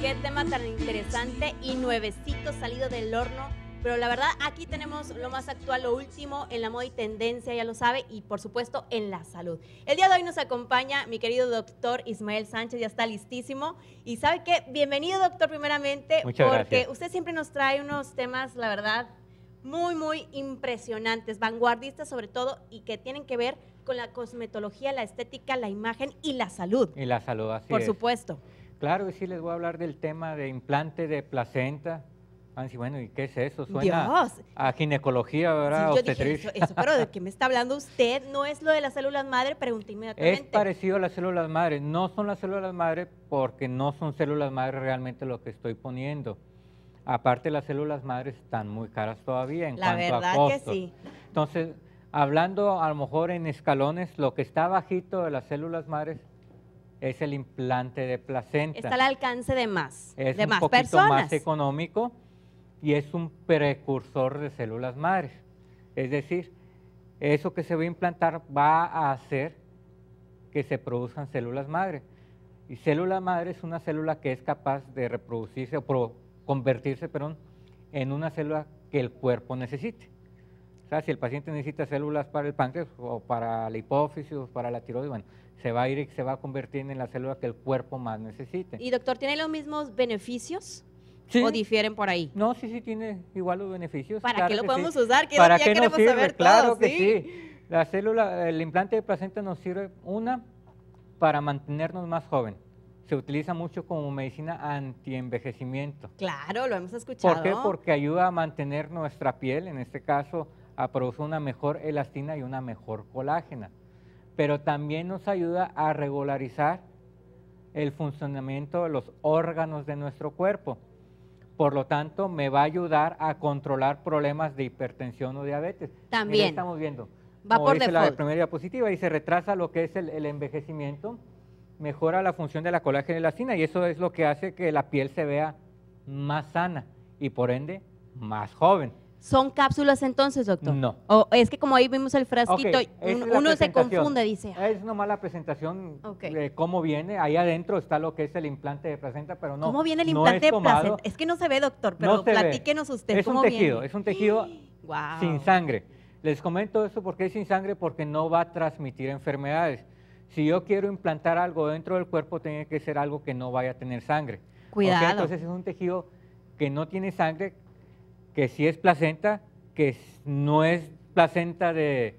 qué tema tan interesante y nuevecito salido del horno. Pero la verdad, aquí tenemos lo más actual, lo último en la moda y tendencia, ya lo sabe, y por supuesto en la salud. El día de hoy nos acompaña mi querido doctor Ismael Sánchez, ya está listísimo. Y sabe qué, bienvenido doctor primeramente, porque usted siempre nos trae unos temas, la verdad, muy, muy impresionantes, vanguardistas sobre todo, y que tienen que ver con la cosmetología, la estética, la imagen y la salud. Y la salud, así Por supuesto. Claro, y sí les voy a hablar del tema de implante de placenta. Ah, bueno, ¿y qué es eso? Suena a ginecología, ¿verdad? eso, pero ¿de qué me está hablando usted? ¿No es lo de las células madre? Pregunté inmediatamente. Es parecido a las células madre. No son las células madre porque no son células madre realmente lo que estoy poniendo. Aparte, las células madres están muy caras todavía en La cuanto verdad a verdad que sí. Entonces, hablando a lo mejor en escalones, lo que está bajito de las células madres es el implante de placenta. Está al alcance de más, es un poquito más económico y es un precursor de células madres. Es decir, eso que se va a implantar va a hacer que se produzcan células madres. Y célula madre es una célula que es capaz de reproducirse o convertirse perdón, en una célula que el cuerpo necesite si el paciente necesita células para el páncreas o para la hipófisis o para la tiroides, bueno, se va a ir y se va a convertir en la célula que el cuerpo más necesite. ¿Y doctor, tiene los mismos beneficios? ¿O difieren por ahí? No, sí, sí, tiene igual los beneficios. ¿Para qué lo podemos usar? ¿Qué, ¿Para ya qué queremos saber Claro que ¿sí? La célula, el implante de placenta nos sirve, una, para mantenernos más joven. Se utiliza mucho como medicina antienvejecimiento. Claro, lo hemos escuchado. ¿Por qué? Porque ayuda a mantener nuestra piel, en este caso a producir una mejor elastina y una mejor colágena. Pero también nos ayuda a regularizar el funcionamiento de los órganos de nuestro cuerpo. Por lo tanto, me va a ayudar a controlar problemas de hipertensión o diabetes. También. estamos viendo. Va por la primera diapositiva, Y se retrasa lo que es el, el envejecimiento, mejora la función de la colágena y la elastina, y eso es lo que hace que la piel se vea más sana y por ende más joven. ¿Son cápsulas entonces, doctor? No. es que como ahí vimos el frasquito, uno se confunde, dice. Es una mala presentación de cómo viene. Ahí adentro está lo que es el implante de placenta, pero no. ¿Cómo viene el implante de placenta? Es que no se ve, doctor, pero no platíquenos ve. usted. Es un tejido, es un tejido sin sangre. Les comento esto porque es sin sangre, porque no va a transmitir enfermedades. Si yo quiero implantar algo dentro del cuerpo, tiene que ser algo que no vaya a tener sangre. Cuidado. entonces es un tejido que no tiene sangre, que sí es placenta, que no es placenta de,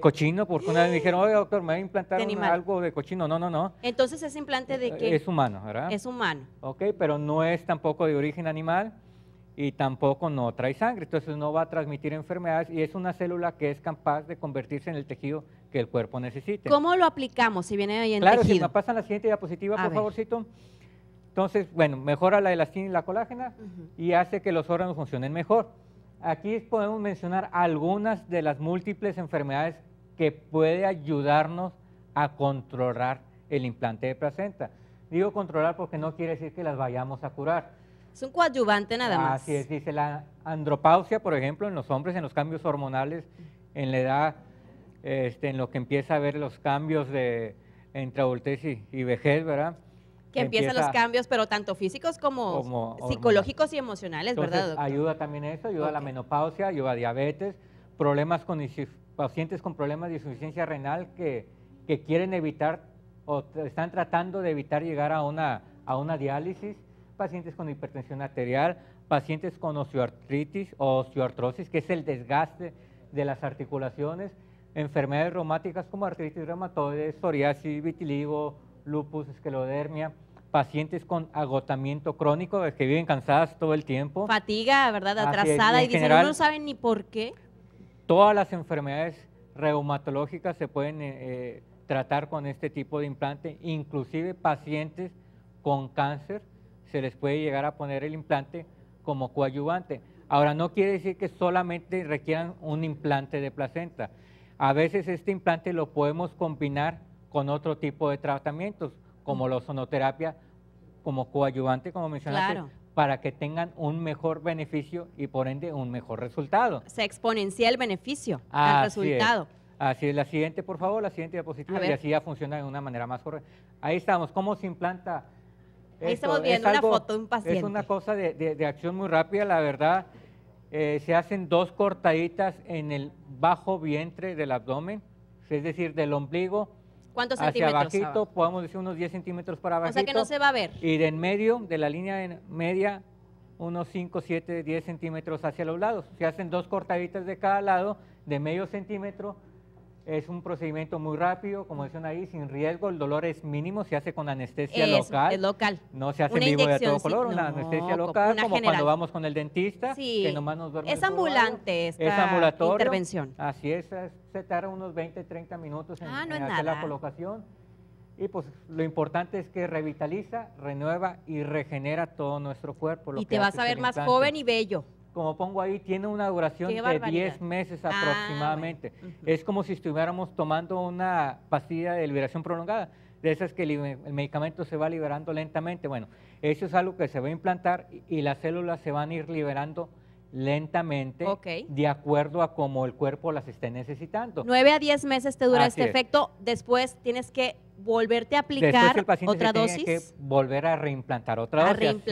cochino, porque una vez me dijeron, oye doctor, me voy a implantar algo de cochino. No, no, no. Entonces es implante de eh, qué? Es humano, ¿verdad? Es humano. Ok, pero no es tampoco de origen animal y tampoco no trae sangre, entonces no va a transmitir enfermedades y es una célula que es capaz de convertirse en el tejido que el cuerpo necesita. ¿Cómo lo aplicamos si viene ahí en claro, tejido? Claro, si me pasan la siguiente diapositiva, por favorcito. Entonces, bueno, mejora la elastina y la colágena y hace que los órganos funcionen mejor. Aquí podemos mencionar algunas de las múltiples enfermedades que puede ayudarnos a controlar el implante de placenta. Digo controlar porque no quiere decir que las vayamos a curar. Es un coadyuvante nada más. Así es, dice la andropausia, por ejemplo, en los hombres, en los cambios hormonales, en la edad, este, en lo que empieza a ver los cambios de, entre adultez y vejez, ¿verdad? que empiezan los cambios, pero tanto físicos como, psicológicos y emocionales, ¿verdad? Ayuda también eso, ayuda a la menopausia, ayuda a diabetes, problemas con pacientes con problemas de insuficiencia renal que, que quieren evitar o están tratando de evitar llegar a una, a una diálisis, pacientes con hipertensión arterial, pacientes con osteoartritis o osteoartrosis, que es el desgaste de las articulaciones, enfermedades reumáticas como artritis reumatoide, psoriasis, vitiligo, lupus, esclerodermia, pacientes con agotamiento crónico, que viven cansadas todo el tiempo. Fatiga, ¿verdad? Atrasada y, dicen, no saben ni por qué. Todas las enfermedades reumatológicas se pueden eh, eh, tratar con este tipo de implante, inclusive pacientes con cáncer se les puede llegar a poner el implante como coadyuvante. Ahora, no quiere decir que solamente requieran un implante de placenta. A veces este implante lo podemos combinar con otro tipo de tratamientos, como mm. la ozonoterapia, como coadyuvante, como mencionaste, para que tengan un mejor beneficio y por ende un mejor resultado. Se exponencia el beneficio al resultado. Así es, la siguiente, por favor, la siguiente diapositiva, y así ya funciona de una manera más correcta. Ahí estamos, ¿cómo se implanta? Ahí estamos viendo una foto de un paciente. Es una cosa de, acción muy rápida, la verdad. Eh, se hacen dos cortaditas en el bajo vientre del abdomen, es decir, del ombligo ¿Cuántos centímetros? abajito, abajo? podemos decir unos 10 centímetros para abajo. O sea que no se va a ver. Y de en medio, de la línea media, unos 5, 7, 10 centímetros hacia los lados. Se hacen dos cortaditas de cada lado de medio centímetro es un procedimiento muy rápido, como dicen ahí, sin riesgo, el dolor es mínimo, se hace con anestesia local. Es local. No se hace vivo de todo color, una anestesia local, como cuando vamos con el dentista, que nomás nos duerme. Es ambulante esta intervención. Así es, se tarda unos 20, 30 minutos en, ah, hacer la colocación. Y pues lo importante es que revitaliza, renueva y regenera todo nuestro cuerpo. y te vas a ver más joven y bello como pongo ahí, tiene una duración de 10 meses ah, aproximadamente. Es como si estuviéramos tomando una pastilla de liberación prolongada, de esas que el, medicamento se va liberando lentamente. Bueno, eso es algo que se va a implantar y, las células se van a ir liberando lentamente de acuerdo a cómo el cuerpo las esté necesitando. 9 a 10 meses te dura este efecto, después tienes que volverte a aplicar el otra dosis. Tiene que volver a reimplantar otra dosis.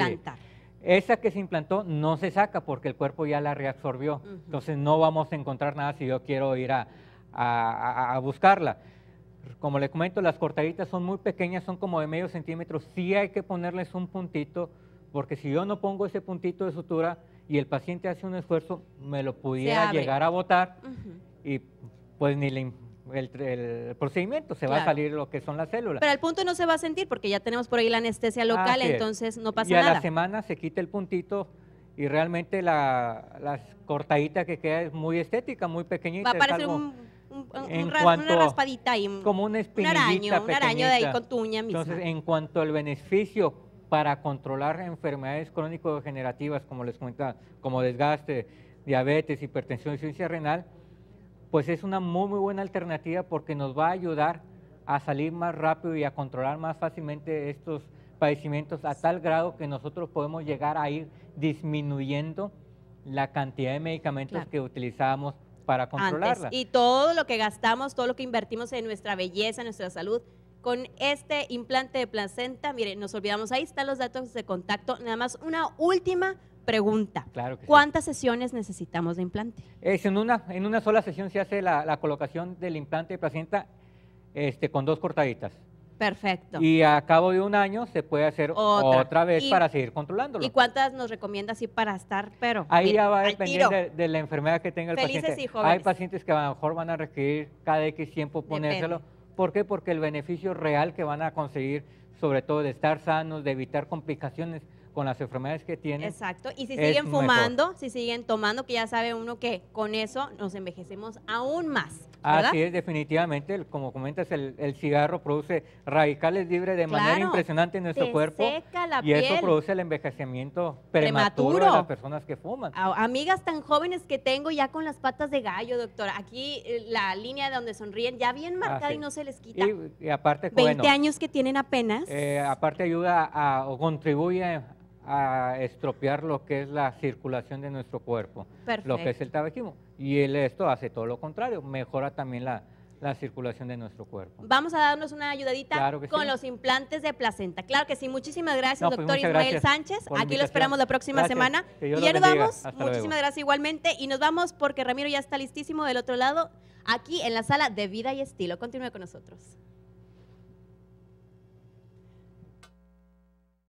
Esa que se implantó no se saca porque el cuerpo ya la reabsorbió. Entonces no vamos a encontrar nada si yo quiero ir a, buscarla. Como le comento, las cortaditas son muy pequeñas, son como de medio centímetro. Sí hay que ponerles un puntito, porque si yo no pongo ese puntito de sutura y el paciente hace un esfuerzo, me lo pudiera llegar a botar y pues ni le el, procedimiento, se va a salir lo que son las células. Pero el punto no se va a sentir porque ya tenemos por ahí la anestesia local, entonces no pasa nada. Y a la semana se quita el puntito y realmente la, cortadita que queda es muy estética, muy pequeñita. Va a parecer un, una raspadita ahí. Como una Un araño, un araño de ahí con tuña misma. Entonces, en cuanto al beneficio para controlar enfermedades crónico-degenerativas, como les comentaba, como desgaste, diabetes, hipertensión y ciencia renal, pues es una muy, muy buena alternativa porque nos va a ayudar a salir más rápido y a controlar más fácilmente estos padecimientos a tal grado que nosotros podemos llegar a ir disminuyendo la cantidad de medicamentos que utilizamos para controlarla. Y todo lo que gastamos, todo lo que invertimos en nuestra belleza, en nuestra salud, con este implante de placenta, mire, nos olvidamos, ahí están los datos de contacto, nada más una última Pregunta. Claro ¿Cuántas sesiones necesitamos de implante? Es en, una, en una sola sesión se hace la, colocación del implante de placenta este, con dos cortaditas. Perfecto. Y a cabo de un año se puede hacer otra, vez para seguir controlándolo. ¿Y cuántas nos recomienda así para estar, pero? Ahí ya va a depender de, la enfermedad que tenga el paciente. Hay pacientes que a lo mejor van a requerir cada X tiempo ponérselo. ¿Por qué? Porque el beneficio real que van a conseguir, sobre todo de estar sanos, de evitar complicaciones, con las enfermedades que tienen. Exacto. Y si siguen fumando, si siguen tomando, que ya sabe uno que con eso nos envejecemos aún más. Así es, definitivamente, como comentas, el, cigarro produce radicales libres de manera impresionante en nuestro cuerpo. y eso produce el envejecimiento prematuro, de las personas que fuman. Amigas tan jóvenes que tengo ya con las patas de gallo, doctor, Aquí eh, la línea de donde sonríen ya bien ah, marcada y no se les quita. Y, aparte, 20 años que tienen apenas. Eh, aparte ayuda o contribuye a estropear lo que es la circulación de nuestro cuerpo, lo que es el tabaquismo. Y el, esto hace todo lo contrario, mejora también la, circulación de nuestro cuerpo. Vamos a darnos una ayudadita con los implantes de placenta. Claro que sí, muchísimas gracias, pues, doctor Ismael Sánchez. Aquí lo esperamos la próxima semana. Y nos vamos. muchísimas gracias igualmente. Y nos vamos porque Ramiro ya está listísimo del otro lado, aquí en la sala de vida y estilo. Continúe con nosotros.